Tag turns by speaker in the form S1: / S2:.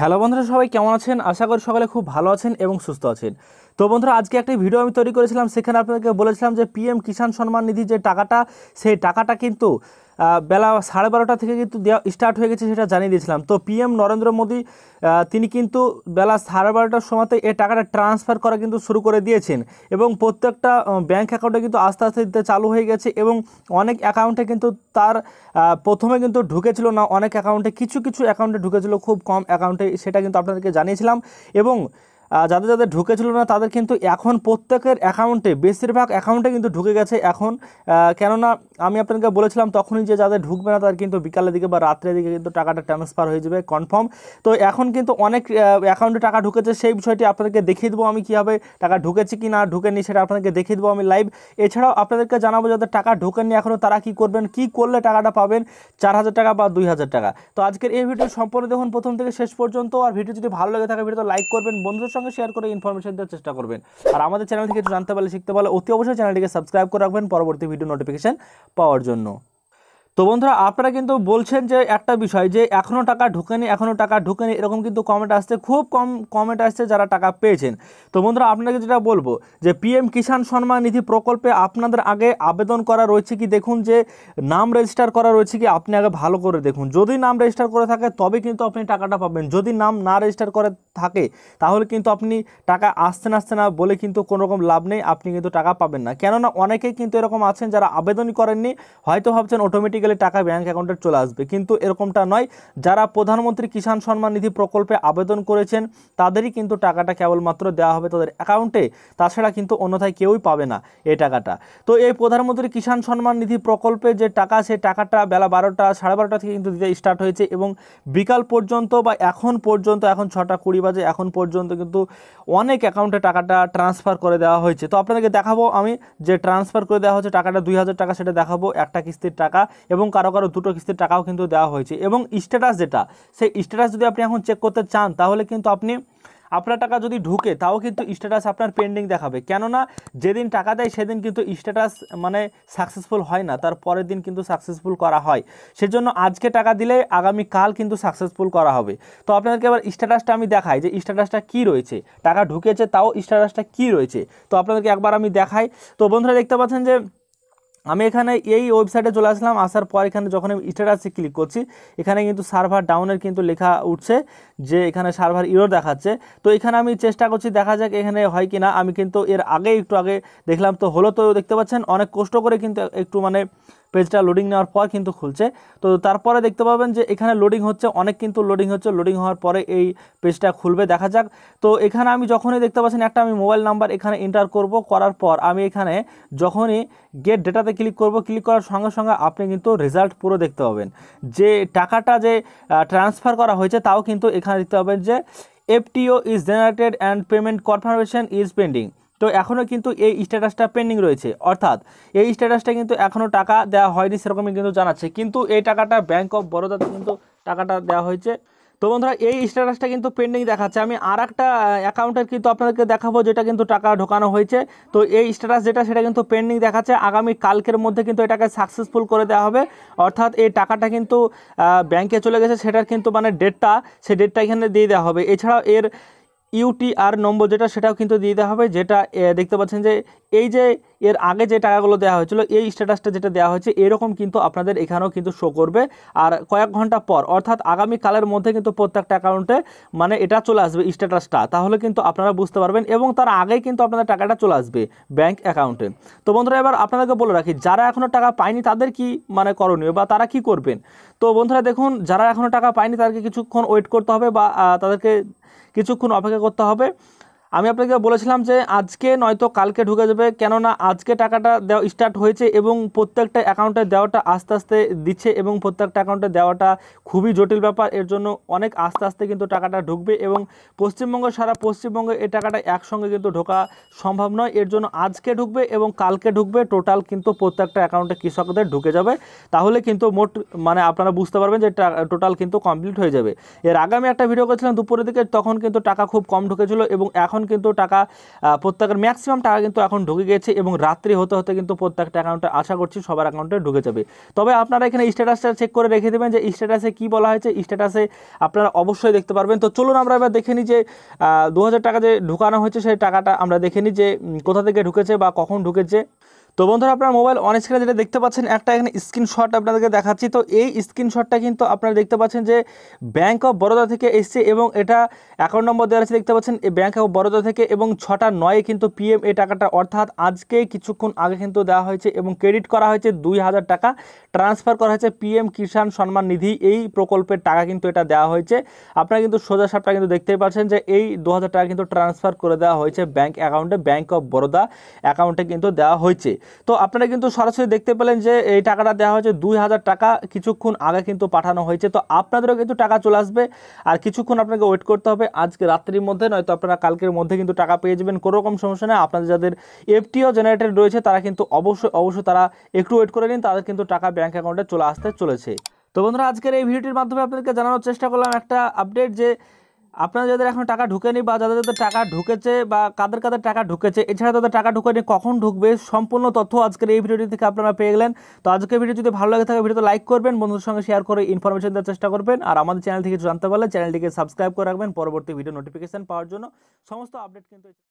S1: hello বন্ধুরা সবাই কেমন আছেন আশা করি সকালে খুব ভালো আছেন এবং সুস্থ আছেন তো বন্ধুরা আজকে একটা ভিডিও আমি তৈরি করেছিলাম সেখানে আপনাদেরকে বলেছিলাম যে পিএম কিষাণ সম্মান নিধি যে টাকাটা সেই টাকাটা কিন্তু বেলা সাড়ে বারোটা থেকে কিন্তু দেওয়া স্টার্ট হয়ে গেছে সেটা জানিয়ে দিয়েছিলাম তো পিএম নরেন্দ্র মোদী তিনি কিন্তু বেলা সাড়ে বারোটার সময়তে এই টাকাটা ট্রান্সফার করা কিন্তু শুরু করে দিয়েছেন এবং প্রত্যেকটা ব্যাংক অ্যাকাউন্টে কিন্তু আস্তে আস্তে দিতে চালু হয়ে গেছে এবং অনেক অ্যাকাউন্টে কিন্তু তার প্রথমে কিন্তু ঢুকেছিল না অনেক অ্যাকাউন্টে কিছু কিছু অ্যাকাউন্টে ঢুকেছিল খুব কম অ্যাকাউন্টে সেটা কিন্তু আপনাদেরকে জানিয়েছিলাম এবং যাদের যাদের ঢুকেছিল না তাদের কিন্তু এখন প্রত্যেকের অ্যাকাউন্টে বেশিরভাগ অ্যাকাউন্টে কিন্তু ঢুকে গেছে এখন কেননা আমি আপনাকে বলেছিলাম তখনই যে যাদের ঢুকবে না তাদের কিন্তু বিকালের দিকে বা রাত্রের দিকে কিন্তু টাকাটা ট্রান্সফার হয়ে যাবে কনফার্ম তো এখন কিন্তু অনেক অ্যাকাউন্টে টাকা ঢুকেছে সেই বিষয়টি আপনাদেরকে দেখিয়ে দেবো আমি কীভাবে টাকা ঢুকেছে কি না ঢুকেনি সেটা আপনাদেরকে দেখিয়ে দেবো আমি লাইভ এছাড়াও আপনাদেরকে জানাবো যাদের টাকা ঢোকেননি এখনও তারা কি করবেন কি করলে টাকাটা পাবেন চার হাজার টাকা বা দুই হাজার টাকা তো আজকের এই ভিডিও সম্পূর্ণ দেখুন প্রথম থেকে শেষ পর্যন্ত আর ভিডিও যদি ভালো লাগে থাকে ভিডিও লাইক করবেন বন্ধুদের সঙ্গে শেয়ার করে ইনফরমেশন দেওয়ার চেষ্টা করবেন আর আমাদের চ্যানেল থেকে কিছু জানতে পারলে শিখতে পারলে অতি অবশ্যই চ্যানেলটিকে সাবস্ক্রাইব করে রাখবেন পরবর্তী ভিডিও নোটিফিকেশন পাওয়ার জন্য তো বন্ধুরা আপনারা কিন্তু বলছেন যে একটা বিষয় যে এখনও টাকা ঢোকেনি এখনও টাকা ঢোকেনি এরকম কিন্তু কমেন্ট আসছে খুব কম কমেন্ট আসছে যারা টাকা পেয়েছেন তো বন্ধুরা আপনাকে যেটা বলবো যে পিএম কিষাণ সম্মান নিধি প্রকল্পে আপনাদের আগে আবেদন করা রয়েছে কি দেখুন যে নাম রেজিস্টার করা রয়েছে কি আপনি আগে ভালো করে দেখুন যদি নাম রেজিস্টার করে থাকে তবে কিন্তু আপনি টাকাটা পাবেন যদি নাম না রেজিস্টার করে থাকে তাহলে কিন্তু আপনি টাকা আসতে না আসতে না বলে কিন্তু কোনো রকম লাভ নেই আপনি কিন্তু টাকা পাবেন না কেননা অনেকেই কিন্তু এরকম আছেন যারা আবেদনই করেননি হয়তো ভাবছেন অটোমেটিক গেলে টাকা ব্যাঙ্ক অ্যাকাউন্টে চলে আসবে কিন্তু এরকমটা নয় যারা প্রধানমন্ত্রী কিষাণ সম্মান নিধি প্রকল্পে আবেদন করেছেন তাদেরই কিন্তু টাকাটা কেবলমাত্র দেওয়া হবে তাদের অ্যাকাউন্টে তাছাড়া কিন্তু অন্যথায় কেউই পাবে না এই টাকাটা তো এই প্রধানমন্ত্রী কিষাণ সম্মান নিধি প্রকল্পে যে টাকা সেই টাকাটা বেলা বারোটা সাড়ে বারোটা থেকে কিন্তু দিতে স্টার্ট হয়েছে এবং বিকাল পর্যন্ত বা এখন পর্যন্ত এখন ছটা কুড়ি বাজে এখন পর্যন্ত কিন্তু অনেক অ্যাকাউন্টে টাকাটা ট্রান্সফার করে দেওয়া হয়েছে তো আপনাদেরকে দেখাবো আমি যে ট্রান্সফার করে দেওয়া হচ্ছে টাকাটা দুই হাজার টাকা সেটা দেখাবো একটা কিস্তির টাকা এবং কারো কারো দুটো কিস্তির টাকাও কিন্তু দেওয়া হয়েছে এবং স্ট্যাটাস যেটা সেই স্ট্যাটাস যদি আপনি এখন চেক করতে চান তাহলে কিন্তু আপনি আপনার টাকা যদি ঢুকে তাও কিন্তু স্ট্যাটাস আপনার পেন্ডিং দেখাবে কেননা যেদিন টাকা দেয় সেদিন কিন্তু স্ট্যাটাস মানে সাকসেসফুল হয় না তার পরের দিন কিন্তু সাকসেসফুল করা হয় সেজন্য আজকে টাকা দিলে আগামী কাল কিন্তু সাকসেসফুল করা হবে তো আপনাদেরকে এবার স্ট্যাটাসটা আমি দেখাই যে স্ট্যাটাসটা কি রয়েছে টাকা ঢুকেছে তাও স্ট্যাটাসটা কি রয়েছে তো আপনাদেরকে একবার আমি দেখাই তো বন্ধুরা দেখতে পাচ্ছেন যে আমি এখানে এই ওয়েবসাইটে চলে আসলাম আসার পর এখানে যখন আমি স্ট্যাটাসে ক্লিক করছি এখানে কিন্তু সার্ভার ডাউনের কিন্তু লেখা উঠছে যে এখানে সার্ভার ইরো দেখাচ্ছে তো এখানে আমি চেষ্টা করছি দেখা যাক এখানে হয় কি না আমি কিন্তু এর আগে একটু আগে দেখলাম তো হলো তো দেখতে পাচ্ছেন অনেক কষ্ট করে কিন্তু একটু মানে পেজটা লোডিং নেওয়ার পর কিন্তু খুলছে তো তারপরে দেখতে পাবেন যে এখানে লোডিং হচ্ছে অনেক কিন্তু লোডিং হচ্ছে লোডিং হওয়ার পরে এই পেজটা খুলবে দেখা যাক তো এখানে আমি যখনই দেখতে পাচ্ছেন একটা আমি মোবাইল নাম্বার এখানে এন্টার করব করার পর আমি এখানে যখনই গেট ডেটাতে ক্লিক করব ক্লিক করার সঙ্গে সঙ্গে আপনি কিন্তু রেজাল্ট পুরো দেখতে পাবেন যে টাকাটা যে ট্রান্সফার করা হয়েছে তাও কিন্তু এখানে দেখতে পাবেন যে FTO is generated and payment confirmation is pending তো এখনও কিন্তু এই স্ট্যাটাসটা পেন্ডিং রয়েছে অর্থাৎ এই স্ট্যাটাসটা কিন্তু এখনও টাকা দেওয়া হয়নি সেরকমই কিন্তু জানাচ্ছে কিন্তু এই টাকাটা ব্যাঙ্ক অফ বরোদাতে কিন্তু টাকাটা দেওয়া হয়েছে তো বন্ধুরা এই স্ট্যাটাসটা কিন্তু পেন্ডিং দেখাচ্ছে আমি আর একটা অ্যাকাউন্টের কিন্তু আপনাদেরকে দেখাবো যেটা কিন্তু টাকা ঢোকানো হয়েছে তো এই স্ট্যাটাস যেটা সেটা কিন্তু পেন্ডিং দেখাচ্ছে আগামী কালকের মধ্যে কিন্তু এটাকে সাকসেসফুল করে দেওয়া হবে অর্থাৎ এই টাকাটা কিন্তু ব্যাংকে চলে গেছে সেটার কিন্তু মানে ডেটটা সেই ডেটটা এখানে দিয়ে দেওয়া হবে এছাড়াও এর ইউটিআর নম্বর যেটা সেটাও কিন্তু দিয়ে দেওয়া হবে যেটা দেখতে পাচ্ছেন যে এই যে এর আগে যে টাকাগুলো দেওয়া হয়েছিল এই স্ট্যাটাসটা যেটা দেওয়া হয়েছে এরকম কিন্তু আপনাদের এখানেও কিন্তু শো করবে আর কয়েক ঘন্টা পর অর্থাৎ আগামীকালের মধ্যে কিন্তু প্রত্যেকটা অ্যাকাউন্টে মানে এটা চলে আসবে স্ট্যাটাসটা তাহলে কিন্তু আপনারা বুঝতে পারবেন এবং তার আগেই কিন্তু আপনাদের টাকাটা চলে আসবে ব্যাংক অ্যাকাউন্টে তো বন্ধুরা এবার আপনাদেরকে বলে রাখি যারা এখনও টাকা পায়নি তাদের কি মানে করণীয় বা তারা কি করবেন তো বন্ধুরা দেখুন যারা এখনও টাকা পায়নি তাদেরকে কিছুক্ষণ ওয়েট করতে হবে বা তাদেরকে কিছুক্ষণ অপেক্ষা করতে হবে আমি আপনাকে বলেছিলাম যে আজকে নয়তো কালকে ঢুকে যাবে কেননা আজকে টাকাটা দেওয়া স্টার্ট হয়েছে এবং প্রত্যেকটা অ্যাকাউন্টে দেওয়াটা আস্তে আস্তে দিচ্ছে এবং প্রত্যেকটা অ্যাকাউন্টে দেওয়াটা খুবই জটিল ব্যাপার এর জন্য অনেক আস্তে আস্তে কিন্তু টাকাটা ঢুকবে এবং পশ্চিমবঙ্গ সারা পশ্চিমবঙ্গে এই টাকাটা একসঙ্গে কিন্তু ঢোকা সম্ভব নয় এর জন্য আজকে ঢুকবে এবং কালকে ঢুকবে টোটাল কিন্তু প্রত্যেকটা অ্যাকাউন্টে কৃষকদের ঢুকে যাবে তাহলে কিন্তু মোট মানে আপনারা বুঝতে পারবেন যে টোটাল কিন্তু কমপ্লিট হয়ে যাবে এর আগে আমি একটা ভিডিও করেছিলাম দুপুরের দিকে তখন কিন্তু টাকা খুব কম ঢুকেছিল এবং এখন এখন কিন্তু টাকা প্রত্যেকের ম্যাক্সিমাম টাকা কিন্তু এখন ঢুকে গেছে এবং রাত্রি হতে হতে কিন্তু প্রত্যেকটা অ্যাকাউন্টে আশা করছি সবার অ্যাকাউন্টে ঢুকে যাবে তবে আপনারা এখানে স্ট্যাটাসটা চেক করে রেখে দেবেন যে স্ট্যাটাসে কি বলা হয়েছে স্ট্যাটাসে আপনারা অবশ্যই দেখতে পারবেন তো চলুন আমরা এবার দেখে নিই যে দু টাকা যে ঢুকানো হয়েছে সেই টাকাটা আমরা দেখে নিই যে কোথা থেকে ঢুকেছে বা কখন ঢুকেছে তো বন্ধুরা আপনার মোবাইল অন স্ক্রিনে যেটা দেখতে পাচ্ছেন একটা এখানে স্ক্রিনশট আপনাদেরকে দেখাচ্ছি তো এই স্ক্রিনশটটা কিন্তু আপনারা দেখতে পাচ্ছেন যে ব্যাঙ্ক অফ বরোদা থেকে এসছে এবং এটা অ্যাকাউন্ট নম্বর দেওয়া আছে দেখতে পাচ্ছেন এই ব্যাঙ্ক অফ বরোদা থেকে এবং ছটা নয়ে কিন্তু পিএম এই টাকাটা অর্থাৎ আজকে কিছুক্ষণ আগে কিন্তু দেওয়া হয়েছে এবং ক্রেডিট করা হয়েছে দুই হাজার টাকা ট্রান্সফার করা হয়েছে পিএম কিষাণ সম্মান নিধি এই প্রকল্পের টাকা কিন্তু এটা দেওয়া হয়েছে আপনারা কিন্তু সোজা সাপটা কিন্তু দেখতেই পাচ্ছেন যে এই দু টাকা কিন্তু ট্রান্সফার করে দেওয়া হয়েছে ব্যাঙ্ক অ্যাকাউন্টে ব্যাঙ্ক অফ বরোদা অ্যাকাউন্টে কিন্তু দেওয়া হয়েছে তো আপনারা কিন্তু সরাসরি দেখতে পেলেন যে এই টাকাটা দেওয়া হয়েছে দুই হাজার টাকা কিছুক্ষণ আগে কিন্তু পাঠানো হয়েছে তো আপনাদেরও কিন্তু টাকা চলে আসবে আর কিছুক্ষণ আপনাকে ওয়েট করতে হবে আজকে রাত্রির মধ্যে নয়তো আপনারা কালকের মধ্যে কিন্তু টাকা পেয়ে যাবেন কোনোরকম সমস্যা নেই আপনাদের যাদের এফটিও জেনারেটেড রয়েছে তারা কিন্তু অবশ্যই অবশ্যই তারা একটু ওয়েট করে নিন তাদের কিন্তু টাকা ব্যাঙ্ক অ্যাকাউন্টে চলে আসতে চলেছে তো বন্ধুরা আজকের এই ভিডিওটির মাধ্যমে আপনাদেরকে জানানোর চেষ্টা করলাম একটা আপডেট যে আপনারা যাদের এখন টাকা ঢুকেনি বা যাদের যাদের টাকা ঢুকেছে বা কাদের কাদের টাকা ঢুকেছে এছাড়া তাদের টাকা ঢুকেনি কখন ঢুকবে সম্পূর্ণ তথ্য আজকের এই ভিডিওটি থেকে আপনারা পেয়ে গেলেন তো আজকের ভিডিও যদি ভালো লাগে থাকে ভিডিওতে লাইক করবেন বন্ধুদের সঙ্গে শেয়ার করে ইনফরমেশন দেওয়ার চেষ্টা করবেন আর আমাদের চ্যানেল থেকে জানতে পারলে চ্যানেলটিকে সাবস্ক্রাইব করে রাখবেন পরবর্তী ভিডিও নোটিফিকেশান পাওয়ার জন্য সমস্ত আপডেট কিন্তু